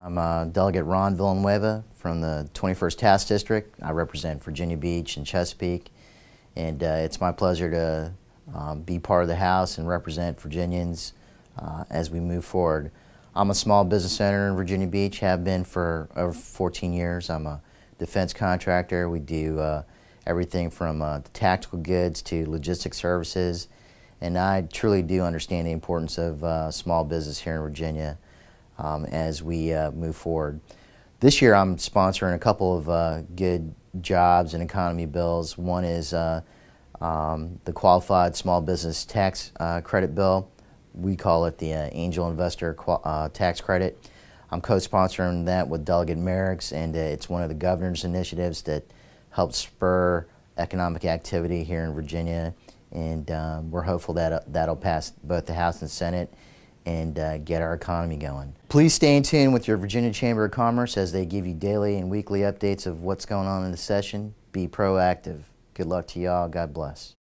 I'm uh, Delegate Ron Villanueva from the 21st Task District. I represent Virginia Beach and Chesapeake, and uh, it's my pleasure to um, be part of the House and represent Virginians uh, as we move forward. I'm a small business owner in Virginia Beach, have been for over 14 years. I'm a defense contractor. We do uh, everything from uh, tactical goods to logistic services, and I truly do understand the importance of uh, small business here in Virginia um, as we uh, move forward. This year I'm sponsoring a couple of uh, good jobs and economy bills. One is uh, um, the Qualified Small Business Tax uh, Credit Bill. We call it the uh, Angel Investor uh, Tax Credit. I'm co-sponsoring that with Delegate Merricks, and it's one of the governor's initiatives that helps spur economic activity here in Virginia. And um, we're hopeful that that'll pass both the House and Senate and uh, get our economy going. Please stay in tune with your Virginia Chamber of Commerce as they give you daily and weekly updates of what's going on in the session. Be proactive. Good luck to y'all. God bless.